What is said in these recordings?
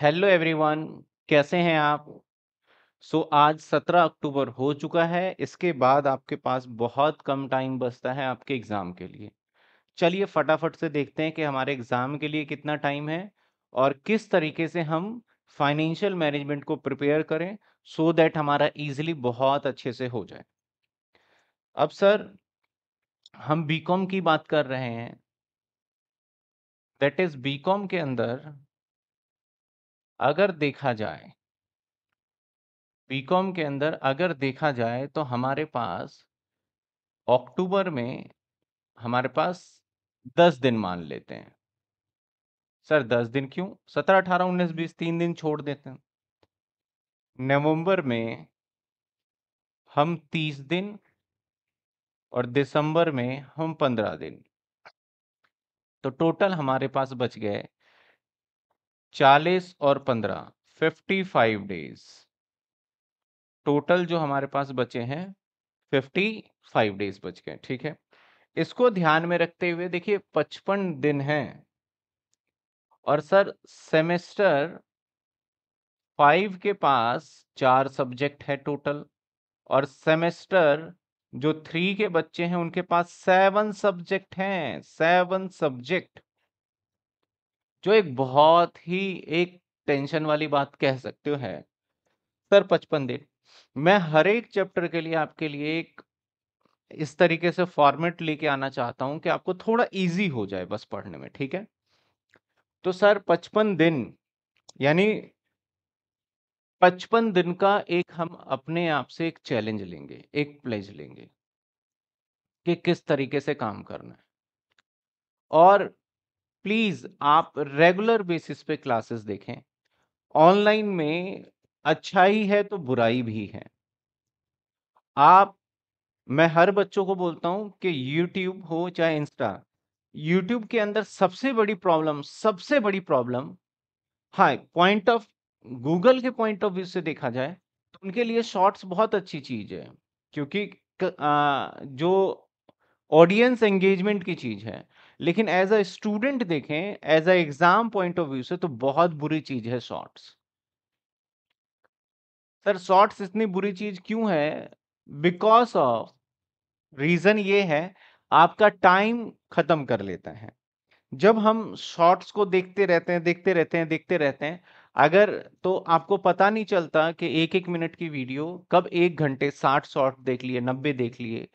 Hello everyone कैसे हैं आप सो so, आज 17 अक्टूबर हो चुका है इसके बाद आपके पास बहुत कम टाइम बचता है आपके एग्ज़ाम के लिए चलिए फटाफट से देखते हैं कि हमारे एग्ज़ाम के लिए कितना टाइम है और किस तरीके से हम फाइनेंशियल मैनेजमेंट को प्रिपेयर करें सो so दैट हमारा इजीली बहुत अच्छे से हो जाए अब सर हम बीकॉम की बात कर रहे हैं दैट इज़ बीकॉम के अंदर अगर देखा जाए बीकॉम के अंदर अगर देखा जाए तो हमारे पास अक्टूबर में हमारे पास दस दिन मान लेते हैं सर दस दिन क्यों सत्रह अठारह उन्नीस बीस तीन दिन छोड़ देते हैं नवंबर में हम तीस दिन और दिसंबर में हम पंद्रह दिन तो टोटल हमारे पास बच गए चालीस और पंद्रह फिफ्टी फाइव डेज टोटल जो हमारे पास बचे हैं फिफ्टी फाइव डेज बच गए ठीक है इसको ध्यान में रखते हुए देखिए पचपन दिन हैं और सर सेमेस्टर फाइव के पास चार सब्जेक्ट है टोटल और सेमेस्टर जो थ्री के बच्चे हैं उनके पास सेवन सब्जेक्ट हैं सेवन सब्जेक्ट जो एक बहुत ही एक टेंशन वाली बात कह सकते हो है सर पचपन दिन मैं हर एक चैप्टर के लिए आपके लिए एक इस तरीके से फॉर्मेट लेके आना चाहता हूं कि आपको थोड़ा इजी हो जाए बस पढ़ने में ठीक है तो सर पचपन दिन यानी पचपन दिन का एक हम अपने आप से एक चैलेंज लेंगे एक प्लेज लेंगे कि किस तरीके से काम करना है और प्लीज़ आप रेगुलर बेसिस पे क्लासेस देखें ऑनलाइन में अच्छाई है तो बुराई भी है आप मैं हर बच्चों को बोलता हूं कि यूट्यूब हो चाहे इंस्टा यूट्यूब के अंदर सबसे बड़ी प्रॉब्लम सबसे बड़ी प्रॉब्लम हाँ पॉइंट ऑफ गूगल के पॉइंट ऑफ व्यू से देखा जाए तो उनके लिए शॉर्ट्स बहुत अच्छी चीज़ है क्योंकि क, आ, जो ऑडियंस एंगेजमेंट की चीज़ है लेकिन एज अ स्टूडेंट देखें as a exam point of view से तो बहुत बुरी चीज है शॉर्ट्स सर शॉर्ट्स इतनी बुरी चीज क्यों है बिकॉज ऑफ रीजन ये है आपका टाइम खत्म कर लेता है जब हम शॉर्ट्स को देखते रहते हैं देखते रहते हैं देखते रहते हैं अगर तो आपको पता नहीं चलता कि एक एक मिनट की वीडियो कब एक घंटे साठ शॉर्ट देख लिए नब्बे देख लिए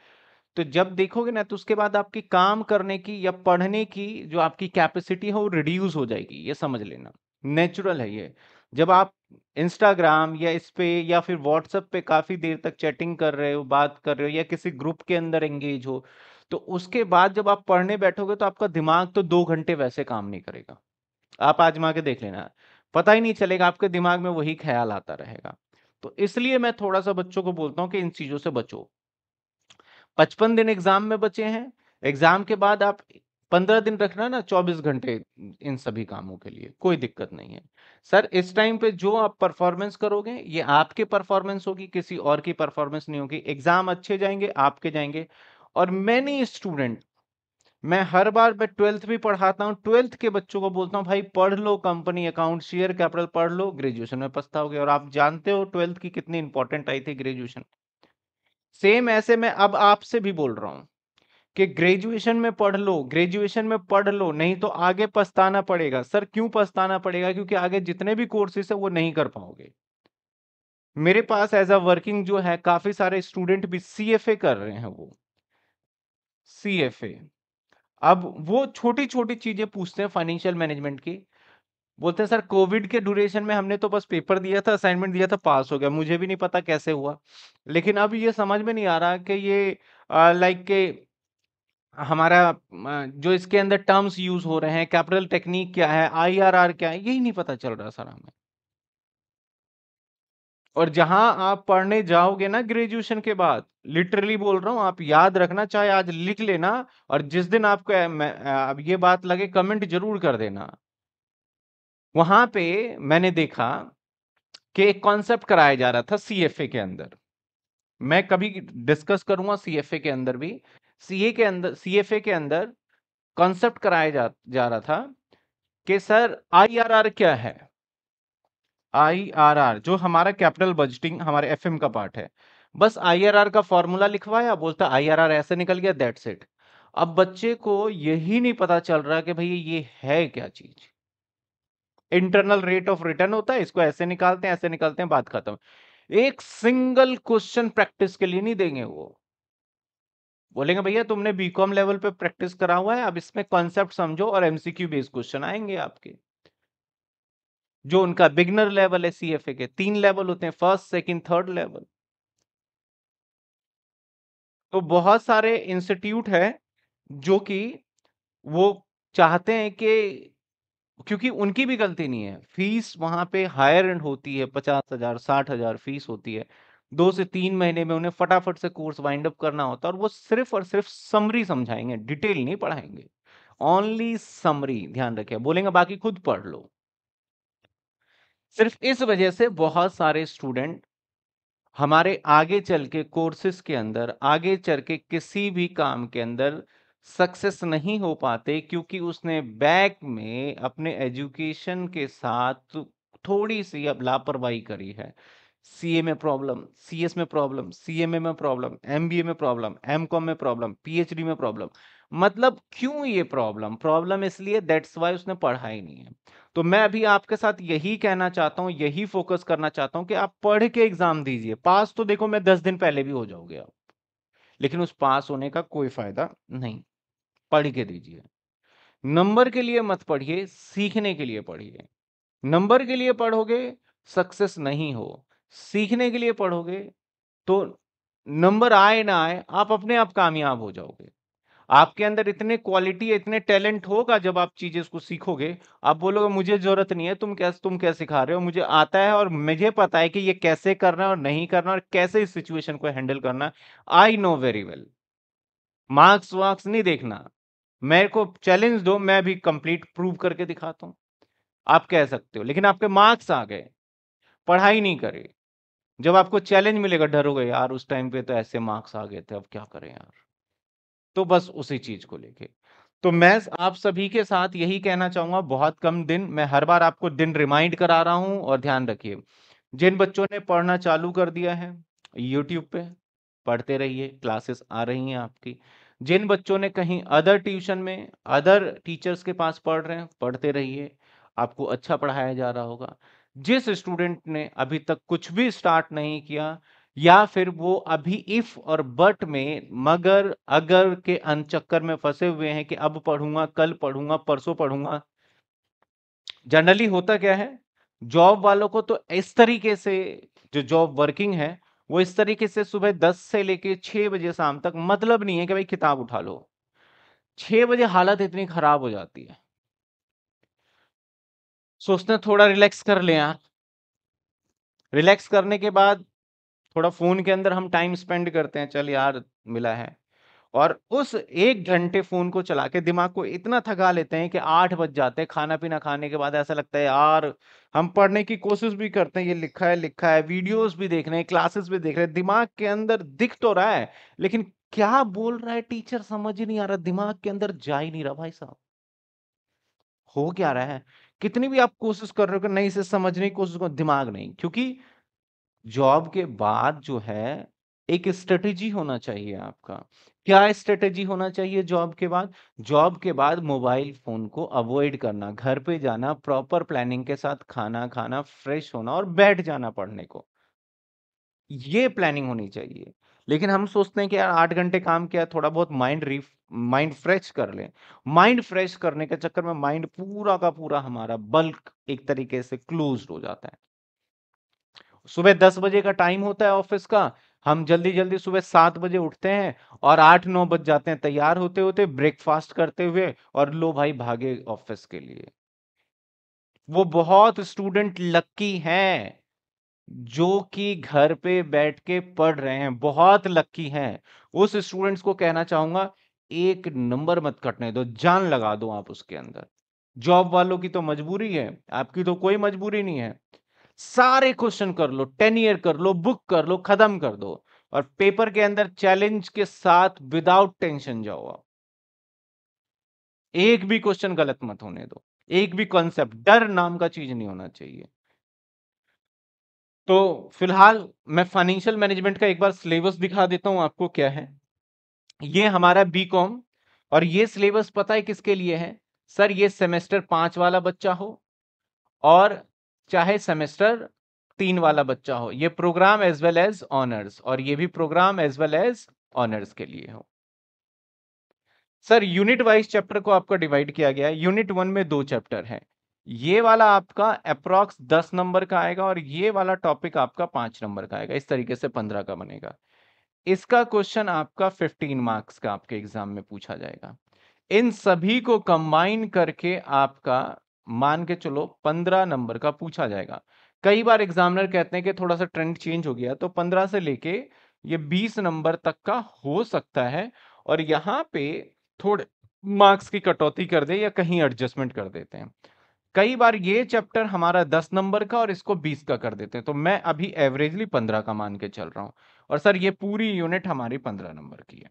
तो जब देखोगे ना तो उसके बाद आपकी काम करने की या पढ़ने की जो आपकी कैपेसिटी है वो रिड्यूस हो जाएगी ये समझ लेना नेचुरल है ये जब आप इंस्टाग्राम या इस पे या फिर व्हाट्सएप पे काफ़ी देर तक चैटिंग कर रहे हो बात कर रहे हो या किसी ग्रुप के अंदर एंगेज हो तो उसके बाद जब आप पढ़ने बैठोगे तो आपका दिमाग तो दो घंटे वैसे काम नहीं करेगा आप आजमा के देख लेना पता ही नहीं चलेगा आपके दिमाग में वही ख्याल आता रहेगा तो इसलिए मैं थोड़ा सा बच्चों को बोलता हूँ कि इन चीज़ों से बचो पचपन दिन एग्जाम में बचे हैं एग्जाम के बाद आप पंद्रह दिन रखना ना चौबीस घंटे इन सभी कामों के लिए कोई दिक्कत नहीं है सर इस हम्म। टाइम पे जो आप परफॉर्मेंस करोगे ये आपकी परफॉर्मेंस होगी किसी और की परफॉर्मेंस नहीं होगी एग्जाम अच्छे जाएंगे आपके जाएंगे और मैनी स्टूडेंट मैं हर बार मैं ट्वेल्थ भी पढ़ाता हूँ ट्वेल्थ के बच्चों को बोलता हूँ भाई पढ़ लो कंपनी अकाउंट शेयर कैपिटल पढ़ लो ग्रेजुएशन में पछताओगे और आप जानते हो ट्वेल्थ की कितनी इंपॉर्टेंट आई थी ग्रेजुएशन सेम ऐसे मैं अब आपसे भी बोल रहा हूं कि ग्रेजुएशन में पढ़ लो ग्रेजुएशन में पढ़ लो नहीं तो आगे पछताना पड़ेगा सर क्यों पछताना पड़ेगा क्योंकि आगे जितने भी कोर्सेस है वो नहीं कर पाओगे मेरे पास एज अ वर्किंग जो है काफी सारे स्टूडेंट भी सी कर रहे हैं वो सी अब वो छोटी छोटी चीजें पूछते हैं फाइनेंशियल मैनेजमेंट की बोलते हैं सर कोविड के ड्यूरेशन में हमने तो बस पेपर दिया था असाइनमेंट दिया था पास हो गया मुझे भी नहीं पता कैसे हुआ लेकिन अब ये समझ में नहीं आ रहा कि ये लाइक के हमारा जो इसके अंदर टर्म्स यूज हो रहे हैं कैपिटल टेक्निक क्या है आईआरआर क्या है यही नहीं पता चल रहा सर हमें और जहां आप पढ़ने जाओगे ना ग्रेजुएशन के बाद लिटरली बोल रहा हूँ आप याद रखना चाहे आज लिख लेना और जिस दिन आपको अब ये बात लगे कमेंट जरूर कर देना वहां पे मैंने देखा कि एक कॉन्सेप्ट कराया जा रहा था सीएफए के अंदर मैं कभी डिस्कस करूंगा सीएफए के अंदर भी सीए के अंदर सीएफए के अंदर कॉन्सेप्ट कराया जा, जा रहा था कि सर आईआरआर क्या है आईआरआर जो हमारा कैपिटल बजटिंग हमारे एफएम का पार्ट है बस आईआरआर का फॉर्मूला लिखवाया बोलता आईआरआर ऐसे निकल गया दैट्स इट अब बच्चे को यही नहीं पता चल रहा कि भैया ये है क्या चीज इंटरनल रेट ऑफ रिटर्न होता है इसको ऐसे निकालते हैं ऐसे निकालते हैं बात खत्म एक सिंगल क्वेश्चन प्रैक्टिस के लिए नहीं देंगे वो बोलेंगे भैया तुमने बीकॉम लेवल पे प्रैक्टिस करा हुआ है अब इसमें कॉन्सेप्ट समझो और एमसीक्यू बेस्ड क्वेश्चन आएंगे आपके जो उनका बिगनर लेवल है सीएफए के तीन लेवल होते हैं फर्स्ट सेकंड थर्ड लेवल तो बहुत सारे इंस्टीट्यूट है जो कि वो चाहते हैं कि क्योंकि उनकी भी गलती नहीं है फीस वहां पे हायर एंड होती है पचास हजार साठ हजार फीस होती है दो से तीन महीने में उन्हें फटाफट से कोर्स वाइंड अप करना होता है और वो सिर्फ और सिर्फ समरी समझाएंगे डिटेल नहीं पढ़ाएंगे ओनली समरी ध्यान रखे बोलेंगे बाकी खुद पढ़ लो सिर्फ इस वजह से बहुत सारे स्टूडेंट हमारे आगे चल के कोर्सेस के अंदर आगे चल के किसी भी काम के अंदर सक्सेस नहीं हो पाते क्योंकि उसने बैक में अपने एजुकेशन के साथ थोड़ी सी अब लापरवाही करी है सीए में प्रॉब्लम सीएस में प्रॉब्लम सीएमए में प्रॉब्लम एमबीए में प्रॉब्लम एमकॉम में प्रॉब्लम पीएचडी में प्रॉब्लम मतलब क्यों ये प्रॉब्लम प्रॉब्लम इसलिए दैट्स वाई उसने पढ़ा ही नहीं है तो मैं अभी आपके साथ यही कहना चाहता हूँ यही फोकस करना चाहता हूँ कि आप पढ़ के एग्जाम दीजिए पास तो देखो मैं दस दिन पहले भी हो जाओगे आप लेकिन उस पास होने का कोई फायदा नहीं पढ़ के दीजिए नंबर के लिए मत पढ़िए सीखने के लिए पढ़िए नंबर के लिए पढ़ोगे सक्सेस नहीं हो सीखने के लिए पढ़ोगे तो नंबर आए ना आए आप अपने आप कामयाब हो जाओगे आपके अंदर इतने क्वालिटी इतने टैलेंट होगा जब आप चीजें को सीखोगे आप बोलोगे मुझे जरूरत नहीं है तुम कैसे तुम क्या सिखा रहे हो मुझे आता है और मुझे पता है कि ये कैसे करना और नहीं करना और कैसे इस सिचुएशन को हैंडल करना I know very well marks वार्क्स नहीं देखना मेरे को चैलेंज दो मैं भी कंप्लीट प्रूव करके दिखाता हूँ आप कह सकते हो लेकिन आपके मार्क्स आ गए पढ़ाई नहीं करे जब आपको चैलेंज मिलेगा डरोगे यार उस टाइम पे तो ऐसे मार्क्स आ गए थे अब क्या करें यार तो बस उसी चीज को लेके तो मैं आप सभी के साथ यही कहना चाहूंगा बहुत कम दिन मैं हर बार आपको दिन रिमाइंड करा रहा हूं और ध्यान रखिए जिन बच्चों ने पढ़ना चालू कर दिया है यूट्यूब पे पढ़ते रहिए क्लासेस आ रही हैं आपकी जिन बच्चों ने कहीं अदर ट्यूशन में अदर टीचर्स के पास पढ़ रहे हैं पढ़ते रहिए आपको अच्छा पढ़ाया जा रहा होगा जिस स्टूडेंट ने अभी तक कुछ भी स्टार्ट नहीं किया या फिर वो अभी इफ और बट में मगर अगर के अनचक्कर में फंसे हुए हैं कि अब पढ़ूंगा कल पढ़ूंगा परसों पढ़ूंगा जनरली होता क्या है जॉब वालों को तो इस तरीके से जो जॉब वर्किंग है वो इस तरीके से सुबह दस से लेके छः बजे शाम तक मतलब नहीं है कि भाई किताब उठा लो छः बजे हालत इतनी खराब हो जाती है सोचते थोड़ा रिलैक्स कर ले यार रिलैक्स करने के बाद थोड़ा फोन के अंदर हम टाइम स्पेंड करते हैं चल यार मिला है और उस एक घंटे फोन को चला के दिमाग को इतना थका लेते हैं कि आठ बज जाते हैं खाना पीना खाने के बाद ऐसा लगता है यार हम पढ़ने की कोशिश भी करते हैं ये लिखा है लिखा है वीडियोस भी देख रहे हैं क्लासेस भी देख रहे हैं दिमाग के अंदर दिख तो रहा है लेकिन क्या बोल रहा है टीचर समझ ही नहीं आ रहा दिमाग के अंदर जा ही नहीं रहा भाई साहब हो क्या रहा है कितनी भी आप कोशिश कर रहे हो कि नहीं इसे समझने की कोशिश करो दिमाग नहीं क्योंकि जॉब के बाद जो है एक स्ट्रेटेजी होना चाहिए आपका क्या स्ट्रेटेजी होना चाहिए जॉब के बाद जॉब के बाद मोबाइल फोन को अवॉइड करना घर पे जाना प्रॉपर प्लानिंग के साथ खाना खाना फ्रेश होना और बैठ जाना पढ़ने को ये प्लानिंग होनी चाहिए लेकिन हम सोचते हैं कि यार आठ घंटे काम किया थोड़ा बहुत माइंड रिफ माइंड फ्रेश कर लें माइंड फ्रेश करने के चक्कर में माइंड पूरा का पूरा हमारा बल्क एक तरीके से क्लोज हो जाता है सुबह दस बजे का टाइम होता है ऑफिस का हम जल्दी जल्दी सुबह सात बजे उठते हैं और आठ नौ बज जाते हैं तैयार होते होते ब्रेकफास्ट करते हुए और लो भाई भागे ऑफिस के लिए वो बहुत स्टूडेंट लक्की हैं जो कि घर पे बैठ के पढ़ रहे हैं बहुत लक्की हैं उस स्टूडेंट्स को कहना चाहूंगा एक नंबर मत कटने दो जान लगा दो आप उसके अंदर जॉब वालों की तो मजबूरी है आपकी तो कोई मजबूरी नहीं है सारे क्वेश्चन कर लो टेन ईयर कर लो बुक कर लो खत्म कर दो और पेपर के अंदर चैलेंज के साथ विदाउट टेंशन जाओ आप एक भी क्वेश्चन गलत मत होने दो एक भी कॉन्सेप्ट डर नाम का चीज नहीं होना चाहिए तो फिलहाल मैं फाइनेंशियल मैनेजमेंट का एक बार सिलेबस दिखा देता हूं आपको क्या है ये हमारा बी कॉम और ये सिलेबस पता है किसके लिए है सर ये सेमेस्टर पांच वाला बच्चा हो और चाहे सेमेस्टर तीन वाला बच्चा हो ये program as well as honours और ये भी program as well as honours के लिए हो सर यूनिट वाइज चैप्टर को आपका डिवाइड किया गया है यूनिट वन में दो चैप्टर है ये वाला आपका अप्रॉक्स दस नंबर का आएगा और ये वाला टॉपिक आपका पांच नंबर का आएगा इस तरीके से पंद्रह का बनेगा इसका क्वेश्चन आपका फिफ्टीन मार्क्स का आपके एग्जाम में पूछा जाएगा इन सभी को कंबाइन करके आपका मान के चलो पंद्रह नंबर का पूछा जाएगा कई बार एग्जामिनर हम्म। कहते हैं कि थोड़ा सा ट्रेंड चेंज हो गया तो पंद्रह से लेके ये बीस नंबर तक का हो सकता है और यहाँ पे थोड़े मार्क्स की कटौती कर दे या कहीं एडजस्टमेंट कर देते हैं कई बार ये चैप्टर हमारा दस नंबर का और इसको बीस का कर देते हैं तो मैं अभी एवरेजली पंद्रह का मान के चल रहा हूँ और सर ये पूरी यूनिट हमारी पंद्रह नंबर की है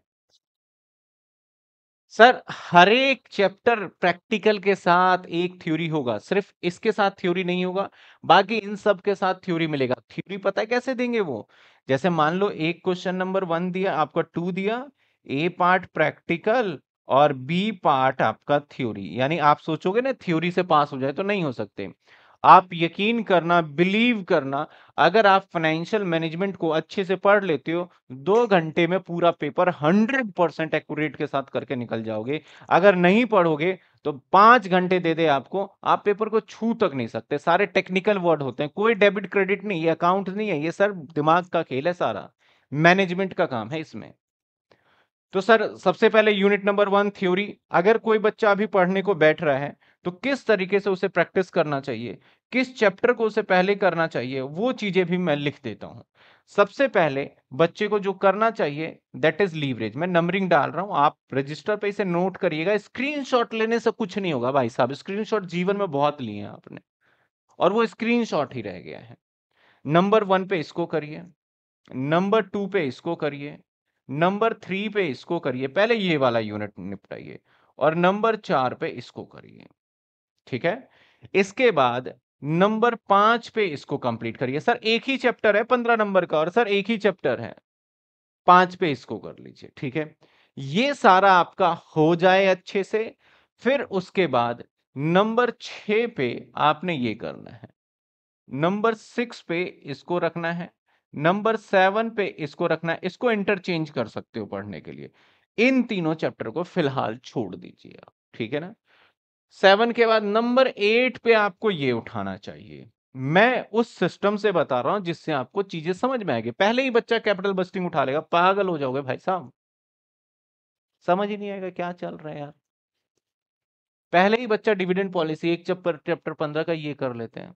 सर हर एक चैप्टर प्रैक्टिकल के साथ एक थ्योरी होगा सिर्फ इसके साथ थ्योरी नहीं होगा बाकी इन सब के साथ थ्योरी मिलेगा थ्योरी पता है कैसे देंगे वो जैसे मान लो एक क्वेश्चन नंबर वन दिया आपका टू दिया ए पार्ट प्रैक्टिकल और बी पार्ट आपका थ्योरी यानी आप सोचोगे ना थ्योरी से पास हो जाए तो नहीं हो सकते आप यकीन करना बिलीव करना अगर आप फाइनेंशियल मैनेजमेंट को अच्छे से पढ़ लेते हो दो घंटे में पूरा पेपर हंड्रेड परसेंट एक्यूरेट के साथ करके निकल जाओगे अगर नहीं पढ़ोगे तो पांच घंटे दे दे आपको आप पेपर को छू तक नहीं सकते सारे टेक्निकल वर्ड होते हैं कोई डेबिट क्रेडिट नहीं अकाउंट नहीं है ये सर दिमाग का खेल है सारा मैनेजमेंट का काम है इसमें तो सर सबसे पहले यूनिट नंबर वन थ्योरी अगर कोई बच्चा अभी पढ़ने को बैठ रहा है तो किस तरीके से उसे प्रैक्टिस करना चाहिए किस चैप्टर को उसे पहले करना चाहिए वो चीज़ें भी मैं लिख देता हूँ सबसे पहले बच्चे को जो करना चाहिए दैट इज लीवरेज मैं नंबरिंग डाल रहा हूँ आप रजिस्टर पे इसे नोट करिएगा स्क्रीनशॉट लेने से कुछ नहीं होगा भाई साहब स्क्रीनशॉट जीवन में बहुत लिए हैं आपने और वो स्क्रीनशॉट ही रह गया है नंबर वन पे इसको करिए नंबर टू पे इसको करिए नंबर थ्री पे इसको करिए पहले ये वाला यूनिट निपटाइए और नंबर चार पे इसको करिए ठीक है इसके बाद नंबर पांच पे इसको कंप्लीट करिए सर एक ही चैप्टर है पंद्रह नंबर का और सर एक ही चैप्टर है पांच पे इसको कर लीजिए ठीक है ये सारा आपका हो जाए अच्छे से फिर उसके बाद नंबर छ पे आपने ये करना है नंबर सिक्स पे इसको रखना है नंबर सेवन पे इसको रखना है इसको इंटरचेंज कर सकते हो पढ़ने के लिए इन तीनों चैप्टर को फिलहाल छोड़ दीजिए आप ठीक है ना सेवन के बाद नंबर एट पे आपको ये उठाना चाहिए मैं उस सिस्टम से बता रहा हूं जिससे आपको चीजें समझ में आएगी पहले ही बच्चा कैपिटल बस्टिंग उठा लेगा पागल हो जाओगे भाई साहब समझ ही नहीं आएगा क्या चल रहा है यार पहले ही बच्चा डिविडेंड पॉलिसी एक चैप्टर चैप्टर पंद्रह का ये कर लेते हैं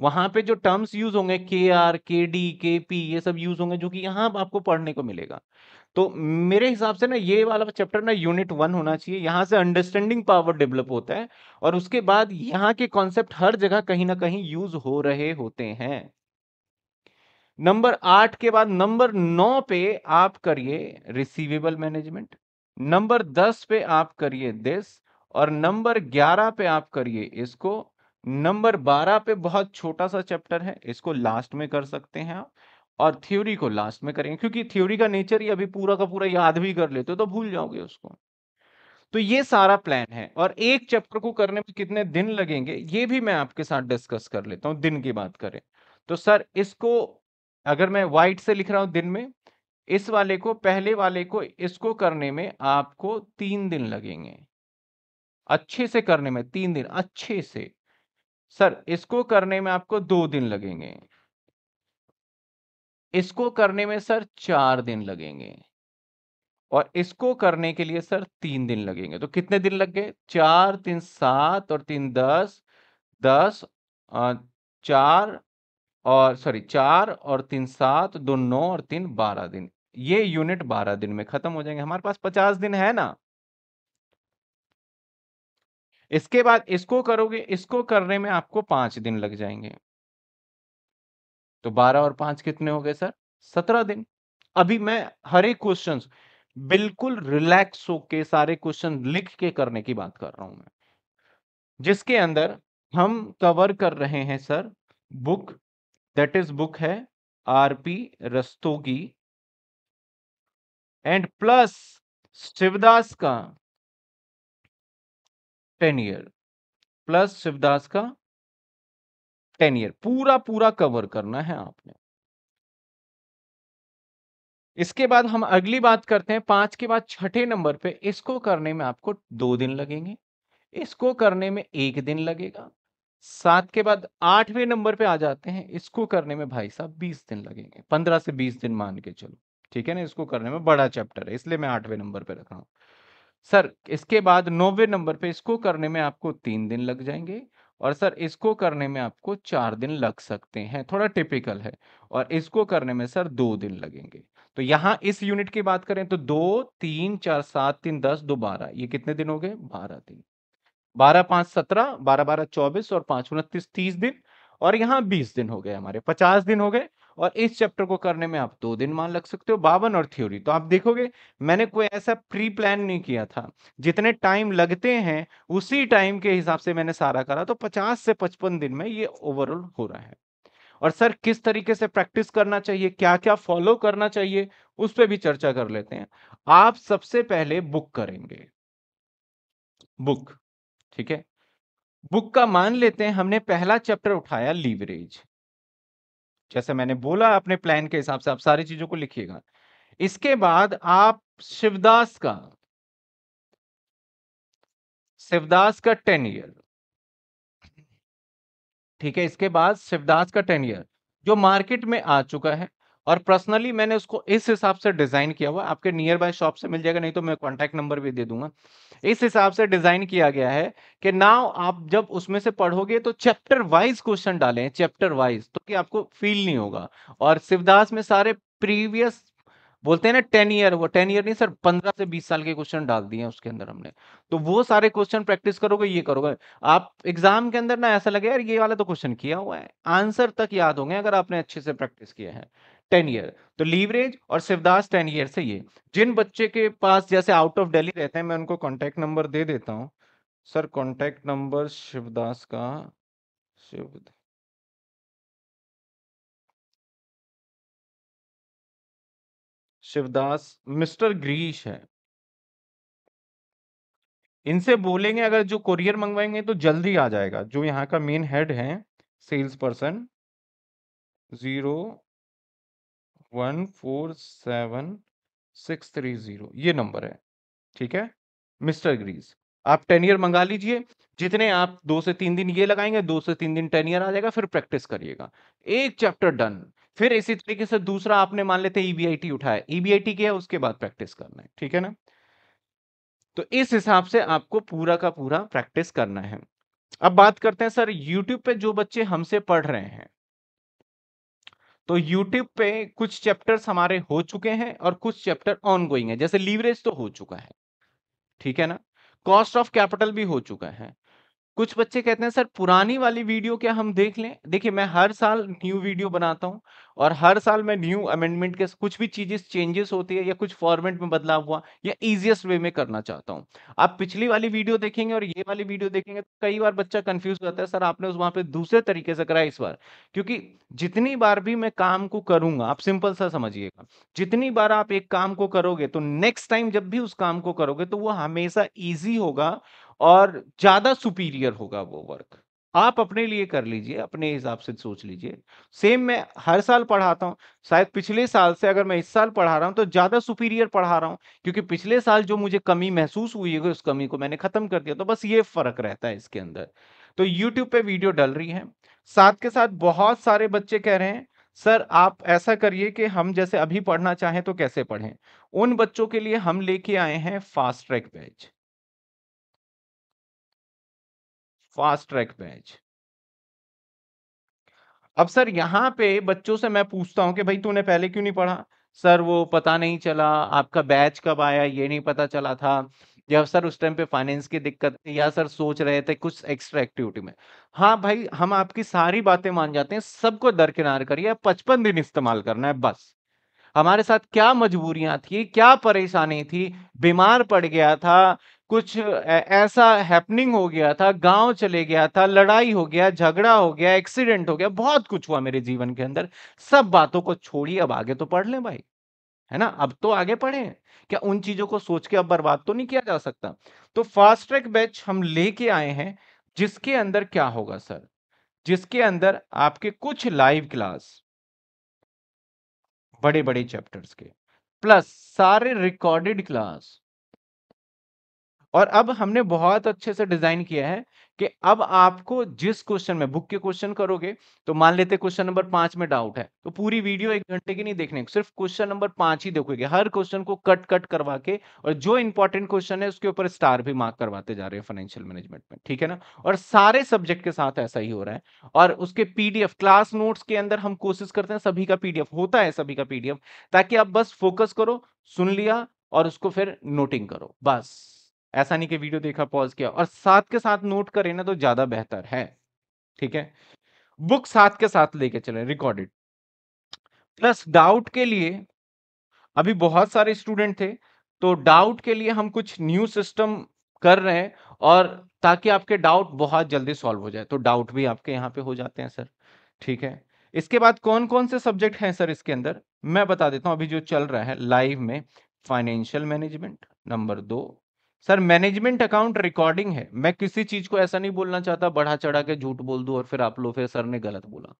वहां पे जो टर्म्स यूज होंगे के आर के डी के पी ये सब यूज होंगे जो कि यहाँ आपको पढ़ने को मिलेगा तो मेरे हिसाब से ना ये वाला चैप्टर ना यूनिट वन होना चाहिए यहाँ से अंडरस्टैंडिंग पावर डेवलप होता है और उसके बाद यहाँ के कॉन्सेप्ट हर जगह कहीं ना कहीं यूज हो रहे होते हैं नंबर आठ के बाद नंबर नौ पे आप करिए रिसीवेबल मैनेजमेंट नंबर दस पे आप करिए दिस और नंबर ग्यारह पे आप करिए इसको नंबर बारह पे बहुत छोटा सा चैप्टर है इसको लास्ट में कर सकते हैं आप और थ्योरी को लास्ट में करेंगे क्योंकि थ्योरी का नेचर ही अभी पूरा का पूरा याद भी कर लेते हो तो भूल जाओगे उसको तो ये सारा प्लान है और एक चैप्टर को करने में कितने दिन लगेंगे ये भी मैं आपके साथ डिस्कस कर लेता हूँ दिन की बात करें तो सर इसको अगर मैं व्हाइट से लिख रहा हूँ दिन में इस वाले को पहले वाले को इसको करने में आपको तीन दिन लगेंगे अच्छे से करने में तीन दिन अच्छे से सर इसको करने में आपको दो दिन लगेंगे इसको करने में सर चार दिन लगेंगे और इसको करने के लिए सर तीन दिन लगेंगे तो कितने दिन लग गए चार तीन सात और तीन दस दस चार और सॉरी चार और तीन सात दो नौ और तीन बारह दिन ये यूनिट बारह दिन में खत्म हो जाएंगे हमारे पास पचास दिन है ना इसके बाद इसको करोगे इसको करने में आपको पांच दिन लग जाएंगे तो बारह और पांच कितने हो गए सर सत्रह दिन अभी मैं हर एक क्वेश्चन बिल्कुल रिलैक्स होके सारे क्वेश्चन लिख के करने की बात कर रहा हूं मैं जिसके अंदर हम कवर कर रहे हैं sir book that is book है RP Rastogi and plus Shivdas का टेन ईयर प्लस शिवदास का टेन ईयर पूरा पूरा कवर करना है आपने इसके बाद हम अगली बात करते हैं पांच के बाद छठे नंबर पे इसको करने में आपको दो दिन लगेंगे इसको करने में एक दिन लगेगा सात के बाद आठवें नंबर पे आ जाते हैं इसको करने में भाई साहब बीस दिन लगेंगे पंद्रह से बीस दिन मान के चलो ठीक है ना इसको करने में बड़ा चैप्टर है इसलिए मैं आठवें नंबर पे रखा हूं सर इसके बाद नौवे नंबर पे इसको करने में आपको तीन दिन लग जाएंगे और सर इसको करने में आपको चार दिन लग सकते हैं थोड़ा टिपिकल है और इसको करने में सर दो दिन लगेंगे तो यहाँ इस यूनिट की बात करें तो दो तीन चार सात तीन दस दो बारह ये कितने दिन हो गए बारह दिन बारह पांच सत्रह बारह बारह चौबीस और पांच उनतीस तीस दिन और यहाँ बीस दिन हो गए हमारे पचास दिन हो गए और इस चैप्टर को करने में आप दो दिन मान लग सकते हो बावन और थ्योरी तो आप देखोगे मैंने कोई ऐसा प्री प्लान नहीं किया था जितने टाइम लगते हैं उसी टाइम के हिसाब से मैंने सारा करा तो पचास से पचपन दिन में ये ओवरऑल हो रहा है और सर किस तरीके से प्रैक्टिस करना चाहिए क्या क्या फॉलो करना चाहिए उस पर भी चर्चा कर लेते हैं आप सबसे पहले बुक करेंगे बुक ठीक है बुक का मान लेते हैं हमने पहला चैप्टर उठाया लीवरेज जैसे मैंने बोला अपने प्लान के हिसाब से आप सारी चीजों को लिखिएगा इसके बाद आप शिवदास का शिवदास का टेन ईयर ठीक है इसके बाद शिवदास का टेन ईयर जो मार्केट में आ चुका है और पर्सनली मैंने उसको इस हिसाब से डिजाइन किया हुआ आपके नियर बाय शॉप से मिल जाएगा नहीं तो मैं कॉन्टैक्ट नंबर भी दे दूंगा इस हिसाब से डिजाइन किया गया है कि नाउ आप जब उसमें से पढ़ोगे तो चैप्टर वाइज क्वेश्चन डालें चैप्टर वाइज तो कि आपको फील नहीं होगा और शिवदास में सारे प्रीवियस बोलते हैं ना टेन ईयर वो टेन ईयर नहीं सर पंद्रह से बीस साल के क्वेश्चन डाल दिए उसके अंदर हमने तो वो सारे क्वेश्चन प्रैक्टिस करोगे ये करोगे आप एग्जाम के अंदर ना ऐसा लगे यार ये वाला तो क्वेश्चन किया हुआ है आंसर तक याद होंगे अगर आपने अच्छे से प्रैक्टिस किया है टेन ईयर तो लीवरेज और शिवदास टेन ईयर से ये जिन बच्चे के पास जैसे आउट ऑफ डेली रहते हैं मैं उनको कॉन्टेक्ट नंबर दे देता हूँ सर कॉन्टेक्ट नंबर शिवदास का शिव शिवदास मिस्टर ग्रीश है इनसे बोलेंगे अगर जो कोरियर मंगवाएंगे तो जल्दी आ जाएगा जो यहाँ का मेन हेड है sales person zero one four seven six three zero ये नंबर है ठीक है मिस्टर ग्रीस आप टेन ईयर मंगा लीजिए जितने आप दो से तीन दिन ये लगाएंगे दो से तीन दिन टेन ईयर आ जाएगा फिर प्रैक्टिस करिएगा एक चैप्टर डन फिर इसी तरीके से दूसरा आपने मान लेते ईबीआईटी e उठाया ईबीआईटी e किया उसके बाद प्रैक्टिस करना है ठीक है ना तो इस हिसाब से आपको पूरा का पूरा प्रैक्टिस करना है अब बात करते हैं सर यूट्यूब पे जो बच्चे हमसे पढ़ रहे हैं तो यूट्यूब पे कुछ चैप्टर्स हमारे हो चुके हैं और कुछ चैप्टर ऑन गोइंग है जैसे लीवरेज तो हो चुका है ठीक है ना कॉस्ट ऑफ कैपिटल भी हो चुका है कुछ बच्चे कहते हैं सर पुरानी वाली वीडियो क्या हम देख लें देखिए मैं हर साल न्यू वीडियो बनाता हूं और हर साल मैं न्यू अमेंडमेंट के कुछ भी चीजें चेंजेस होती है या कुछ फॉर्मेट में बदलाव हुआ या इजिएस्ट वे में करना चाहता हूं आप पिछली वाली वीडियो देखेंगे और ये वाली वीडियो देखेंगे तो कई बार बच्चा कंफ्यूज होता है सर आपने उस वहां पर दूसरे तरीके से कराया इस बार क्योंकि जितनी बार भी मैं काम को करूंगा आप सिंपल सा समझिएगा जितनी बार आप एक काम को करोगे तो नेक्स्ट टाइम जब भी उस काम को करोगे तो वो हमेशा ईजी होगा और ज्यादा सुपीरियर होगा वो वर्क आप अपने लिए कर लीजिए अपने हिसाब से सोच लीजिए सेम मैं हर साल पढ़ाता हूँ शायद पिछले साल से अगर मैं इस साल पढ़ा रहा हूँ तो ज़्यादा सुपीरियर पढ़ा रहा हूँ क्योंकि पिछले साल जो मुझे कमी महसूस हुई है उस कमी को मैंने ख़त्म कर दिया तो बस ये फ़र्क रहता है इसके अंदर तो यूट्यूब पे वीडियो डल रही है साथ के साथ बहुत सारे बच्चे कह रहे हैं सर आप ऐसा करिए कि हम जैसे अभी पढ़ना चाहें तो कैसे पढ़ें उन बच्चों के लिए हम लेके आए हैं fast track batch fast track batch अब सर यहाँ पे बच्चों से मैं पूछता हूँ कि भाई तूने पहले क्यों नहीं पढ़ा सर वो पता नहीं चला आपका बैच कब आया ये नहीं पता चला था या सर उस टाइम पे फाइनेंस की दिक्कत या सर सोच रहे थे कुछ एक्स्ट्रा एक्टिविटी में हाँ भाई हम आपकी सारी बातें मान जाते हैं सबको दरकिनार करिए पचपन दिन इस्तेमाल करना है बस हमारे साथ क्या मजबूरियां थी क्या परेशानी थी बीमार पड़ गया था कुछ ऐसा हैपनिंग हो गया था गांव चले गया था लड़ाई हो गया झगड़ा हो गया एक्सीडेंट हो गया बहुत कुछ हुआ मेरे जीवन के अंदर सब बातों को छोड़िए अब आगे तो पढ़ लें भाई है ना अब तो आगे पढ़े क्या उन चीजों को सोच के अब बर्बाद तो नहीं किया जा सकता तो फास्ट ट्रैक बैच हम लेके आए हैं जिसके अंदर क्या होगा सर जिसके अंदर आपके कुछ लाइव क्लास बड़े बड़े चैप्टर्स के प्लस सारे रिकॉर्डेड क्लास और अब हमने बहुत अच्छे से डिजाइन किया है कि अब आपको जिस क्वेश्चन में बुक के क्वेश्चन करोगे तो मान लेते क्वेश्चन नंबर पांच में डाउट है तो पूरी वीडियो एक घंटे की नहीं देखने सिर्फ क्वेश्चन नंबर पांच ही देखोगे हर क्वेश्चन को कट कट करवा के और जो इंपॉर्टेंट क्वेश्चन है उसके ऊपर स्टार भी मार्क करवाते जा रहे हैं फाइनेंशियल मैनेजमेंट में ठीक है ना और सारे सब्जेक्ट के साथ ऐसा ही हो रहा है और उसके पीडीएफ क्लास नोट्स के अंदर हम कोशिश करते हैं सभी का पीडीएफ होता है सभी का पीडीएफ ताकि आप बस फोकस करो सुन लिया और उसको फिर नोटिंग करो बस ऐसा नहीं कि वीडियो देखा पॉज किया और साथ के साथ नोट करें ना तो ज्यादा बेहतर है ठीक है बुक साथ के साथ लेके चले रिकॉर्डेड प्लस डाउट के लिए अभी बहुत सारे स्टूडेंट थे तो डाउट के लिए हम कुछ न्यू सिस्टम कर रहे हैं और ताकि आपके डाउट बहुत जल्दी सॉल्व हो जाए तो डाउट भी आपके यहाँ पे हो जाते हैं सर ठीक है इसके बाद कौन कौन से सब्जेक्ट हैं सर इसके अंदर मैं बता देता हूँ अभी जो चल रहा है लाइव में फाइनेंशियल मैनेजमेंट नंबर दो सर मैनेजमेंट अकाउंट रिकॉर्डिंग है मैं किसी चीज को ऐसा नहीं बोलना चाहता बढ़ा चढ़ा के झूठ बोल दू और फिर आप लोग फिर सर ने गलत बोला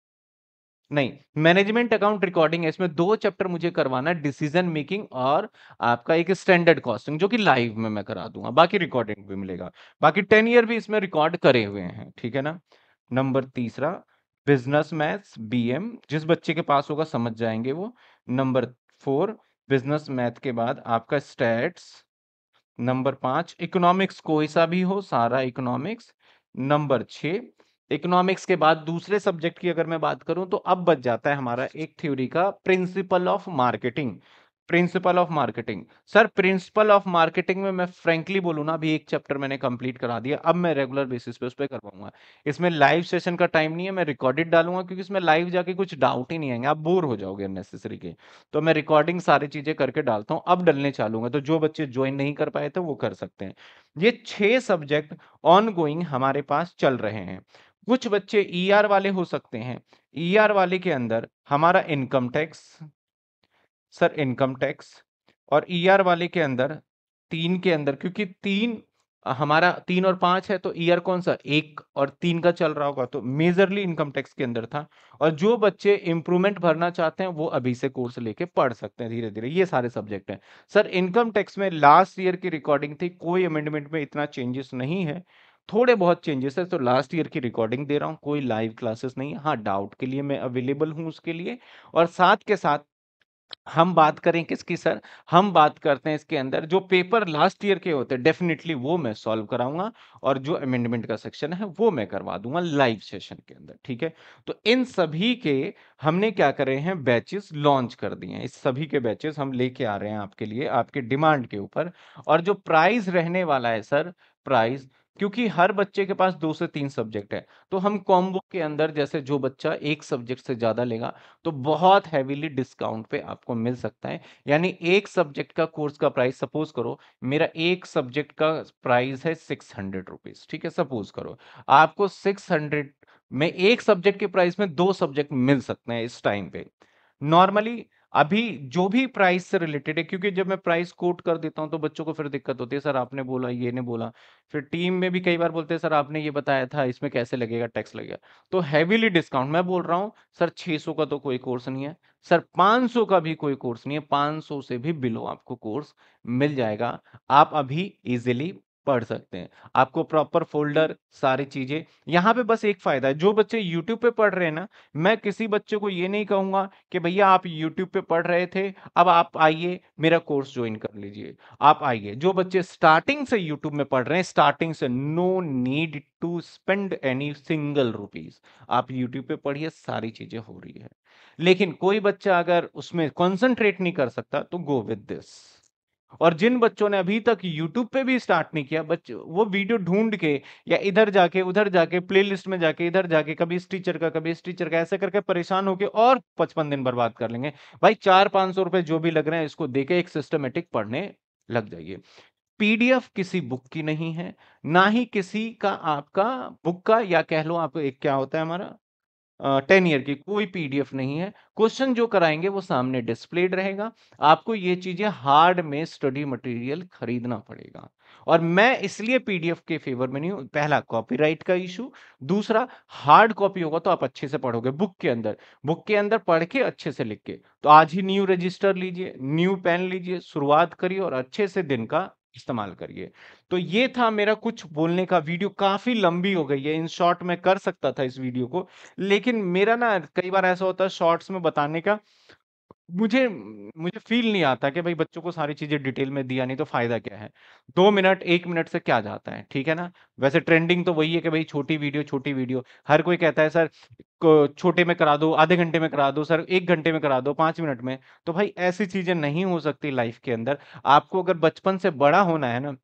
नहीं मैनेजमेंट अकाउंट रिकॉर्डिंग है इसमें दो चैप्टर मुझे करवाना है डिसीजन मेकिंग और आपका एक स्टैंडर्ड कॉस्टिंग जो कि लाइव में मैं करा दूंगा बाकी रिकॉर्डिंग भी मिलेगा बाकी टेन ईयर भी इसमें रिकॉर्ड करे हुए हैं ठीक है ना नंबर तीसरा बिजनेस मैथ्स बीएम जिस बच्चे के पास होगा समझ जाएंगे वो नंबर फोर बिजनेस मैथ के बाद आपका स्टैट्स नंबर पांच इकोनॉमिक्स कोई सा भी हो सारा इकोनॉमिक्स नंबर छ इकोनॉमिक्स के बाद दूसरे सब्जेक्ट की अगर मैं बात करूं तो अब बच जाता है हमारा एक थ्योरी का principle of marketing principle of marketing sir principle of marketing में मैं फ्रेंकली बोलू ना अभी एक चैप्टर मैंने कंप्लीट करा दिया अब मैं रेगुलर बेसिस पे उस पर करवाऊंगा इसमें लाइव सेशन का टाइम नहीं है मैं रिकॉर्डेड डालूंगा क्योंकि इसमें लाइव जाके कुछ डाउट ही नहीं आएंगे आप बोर हो जाओगे अननेसेसरी के तो मैं रिकॉर्डिंग सारी चीजें करके डालता हूँ अब डलने चालूंगा तो जो बच्चे ज्वाइन नहीं कर पाए थे वो कर सकते हैं ये छह सब्जेक्ट ऑन हमारे पास चल रहे हैं कुछ बच्चे ई e ER वाले हो सकते हैं ई e ER वाले के अंदर हमारा income tax sir income tax और ईआर वाले के अंदर तीन के अंदर क्योंकि तीन हमारा तीन और पांच है तो ईयर कौन सा एक और तीन का चल रहा होगा तो मेजरली इनकम टैक्स के अंदर था और जो बच्चे इंप्रूवमेंट भरना चाहते हैं वो अभी से कोर्स लेके पढ़ सकते हैं धीरे धीरे ये सारे सब्जेक्ट हैं सर इनकम टैक्स में लास्ट ईयर की रिकॉर्डिंग थी कोई अमेंडमेंट में इतना चेंजेस नहीं है थोड़े बहुत चेंजेस है तो लास्ट ईयर की रिकॉर्डिंग दे रहा हूँ कोई लाइव क्लासेस नहीं हाँ डाउट के लिए मैं अवेलेबल हूँ उसके लिए और साथ के साथ हम बात करें किसकी सर हम बात करते हैं इसके अंदर जो पेपर लास्ट ईयर के होते हैं डेफिनेटली वो मैं सॉल्व कराऊंगा और जो अमेंडमेंट का सेक्शन है वो मैं करवा दूंगा लाइव सेशन के अंदर ठीक है तो इन सभी के हमने क्या करे हैं बैचेस लॉन्च कर दिए हैं इस सभी के बैचेस हम लेके आ रहे हैं आपके लिए आपके डिमांड के ऊपर और जो प्राइज रहने वाला है सर प्राइज क्योंकि हर बच्चे के पास दो से तीन सब्जेक्ट है तो हम कॉम्बो के अंदर जैसे जो बच्चा एक सब्जेक्ट से ज़्यादा लेगा तो बहुत हैविली डिस्काउंट पे आपको मिल सकता है यानी एक सब्जेक्ट का कोर्स का प्राइस सपोज करो मेरा एक सब्जेक्ट का प्राइस है सिक्स हंड्रेड रुपीज़ ठीक है सपोज करो आपको सिक्स हंड्रेड में एक सब्जेक्ट के प्राइस में दो सब्जेक्ट मिल सकते हैं इस टाइम पे नॉर्मली अभी जो भी प्राइस से रिलेटेड है क्योंकि जब मैं प्राइस कोट कर देता हूं तो बच्चों को फिर दिक्कत होती है सर आपने बोला ये ने बोला फिर टीम में भी कई बार बोलते हैं सर आपने ये बताया था इसमें कैसे लगेगा टैक्स लगेगा तो हैवीली डिस्काउंट मैं बोल रहा हूं सर 600 का तो कोई कोर्स नहीं है सर 500 का भी कोई कोर्स नहीं है 500 से भी बिलो आपको कोर्स मिल जाएगा आप अभी इजिली पढ़ सकते हैं आपको प्रॉपर फोल्डर सारी चीजें यहाँ पे बस एक फायदा है जो बच्चे यूट्यूब पे पढ़ रहे हैं ना मैं किसी बच्चे को ये नहीं कहूंगा कि भैया आप यूट्यूब पे पढ़ रहे थे अब आप आइए मेरा कोर्स ज्वाइन कर लीजिए आप आइए जो बच्चे स्टार्टिंग से यूट्यूब में पढ़ रहे हैं स्टार्टिंग से no need to spend any single rupees आप यूट्यूब पे पढ़िए सारी चीजें हो रही है लेकिन कोई बच्चा अगर उसमें कॉन्सेंट्रेट नहीं कर सकता तो गो विद दिस और जिन बच्चों ने अभी तक YouTube पे भी स्टार्ट नहीं किया बच्चे वो वीडियो ढूंढ के या इधर जाके उधर जाके प्लेलिस्ट में जाके इधर जाके कभी इस टीचर का कभी इस टीचर का ऐसे करके परेशान होकर और पचपन दिन बर्बाद कर लेंगे भाई चार पांच सौ रुपए जो भी लग रहे हैं इसको देके एक सिस्टमेटिक पढ़ने लग जाइए पीडीएफ किसी बुक की नहीं है ना ही किसी का आपका बुक का या कह लो आप एक क्या होता है हमारा टेन ईयर की कोई पीडीएफ नहीं है क्वेश्चन जो कराएंगे वो सामने डिस्प्लेड रहेगा आपको ये चीजें हार्ड में स्टडी मटेरियल खरीदना पड़ेगा और मैं इसलिए पीडीएफ के फेवर में नहीं हूं पहला कॉपीराइट का इशू दूसरा हार्ड कॉपी होगा तो आप अच्छे से पढ़ोगे बुक के अंदर बुक के अंदर पढ़ के अच्छे से लिख के तो आज ही न्यू रजिस्टर लीजिए न्यू पेन लीजिए शुरुआत करिए और अच्छे से दिन का इस्तेमाल करिए तो ये था मेरा कुछ बोलने का वीडियो काफी लंबी हो गई है इन शॉर्ट में कर सकता था इस वीडियो को लेकिन मेरा ना कई बार ऐसा होता है शॉर्ट्स में बताने का मुझे मुझे फ़ील नहीं आता कि भाई बच्चों को सारी चीज़ें डिटेल में दिया नहीं तो फ़ायदा क्या है? दो मिनट एक मिनट से क्या जाता है, ठीक है ना? वैसे ट्रेंडिंग तो वही है कि भाई छोटी वीडियो, छोटी वीडियो। हर कोई कहता है सर को छोटे में करा दो, आधे घंटे में करा दो, सर एक घंटे में करा दो, पांच मिनट में। तो भाई ऐसी चीज़ें नहीं हो सकती लाइफ़ के अंदर। आपको अगर बचपन से बड़ा होना है ना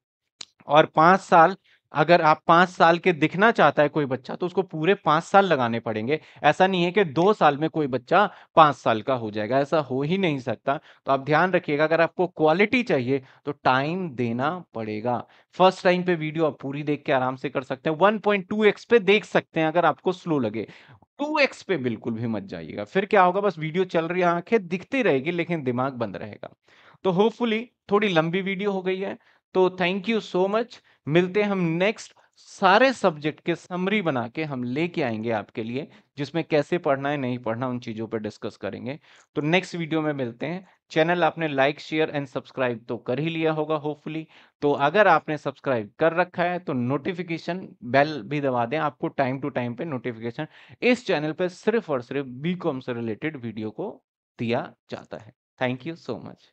और पांच साल अगर आप पांच साल के दिखना चाहता है कोई बच्चा तो उसको पूरे पांच साल लगाने पड़ेंगे ऐसा नहीं है कि दो साल में कोई बच्चा पांच साल का हो जाएगा ऐसा हो ही नहीं सकता तो आप ध्यान रखिएगा अगर आपको क्वालिटी चाहिए तो टाइम देना पड़ेगा फर्स्ट टाइम पे वीडियो आप पूरी देख के आराम से कर सकते हैं वन पे देख सकते हैं अगर आपको स्लो लगे 2x पे बिल्कुल भी मत जाइएगा फिर क्या होगा बस वीडियो चल रही है आंखें दिखती रहेगी लेकिन दिमाग बंद रहेगा तो होपफुली थोड़ी लंबी वीडियो हो गई है तो थैंक यू सो मच मिलते हम नेक्स्ट सारे सब्जेक्ट के समरी बना के हम लेके आएंगे आपके लिए जिसमें कैसे पढ़ना है नहीं पढ़ना उन चीज़ों पर डिस्कस करेंगे तो नेक्स्ट वीडियो में मिलते हैं चैनल आपने लाइक शेयर एंड सब्सक्राइब तो कर ही लिया होगा होपफुली तो अगर आपने सब्सक्राइब कर रखा है तो नोटिफिकेशन बेल भी दबा दें आपको टाइम टू टाइम पे नोटिफिकेशन इस चैनल पर सिर्फ और सिर्फ बी से रिलेटेड वीडियो को दिया जाता है थैंक यू सो मच